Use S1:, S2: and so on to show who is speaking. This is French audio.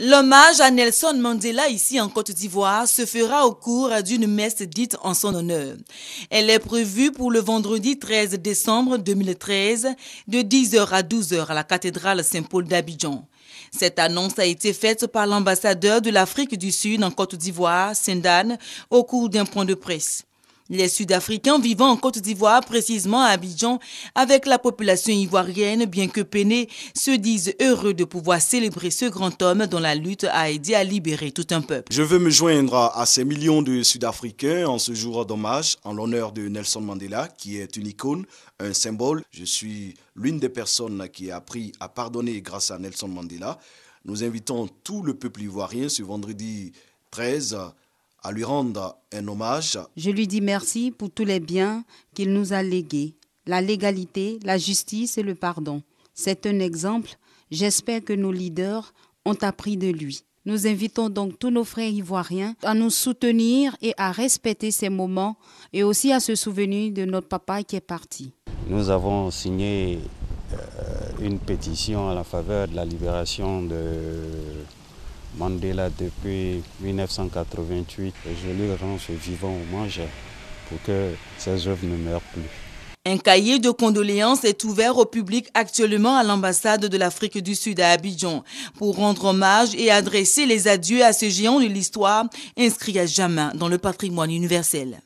S1: L'hommage à Nelson Mandela ici en Côte d'Ivoire se fera au cours d'une messe dite en son honneur. Elle est prévue pour le vendredi 13 décembre 2013 de 10h à 12h à la cathédrale Saint-Paul d'Abidjan. Cette annonce a été faite par l'ambassadeur de l'Afrique du Sud en Côte d'Ivoire, Sendane, au cours d'un point de presse. Les Sud-Africains vivant en Côte d'Ivoire, précisément à Abidjan, avec la population ivoirienne, bien que peinée, se disent heureux de pouvoir célébrer ce grand homme dont la lutte a aidé à libérer tout un peuple.
S2: Je veux me joindre à ces millions de Sud-Africains en ce jour d'hommage en l'honneur de Nelson Mandela, qui est une icône, un symbole. Je suis l'une des personnes qui a appris à pardonner grâce à Nelson Mandela. Nous invitons tout le peuple ivoirien ce vendredi 13 à lui rendre un hommage.
S3: Je lui dis merci pour tous les biens qu'il nous a légués, la légalité, la justice et le pardon. C'est un exemple, j'espère que nos leaders ont appris de lui. Nous invitons donc tous nos frères ivoiriens à nous soutenir et à respecter ces moments et aussi à se souvenir de notre papa qui est parti.
S4: Nous avons signé euh, une pétition à la faveur de la libération de Mandela depuis 1988. je lui rends ce vivant hommage pour que ses œuvres ne meurent plus.
S1: Un cahier de condoléances est ouvert au public actuellement à l'ambassade de l'Afrique du Sud à Abidjan pour rendre hommage et adresser les adieux à ce géant de l'histoire inscrit à jamais dans le patrimoine universel.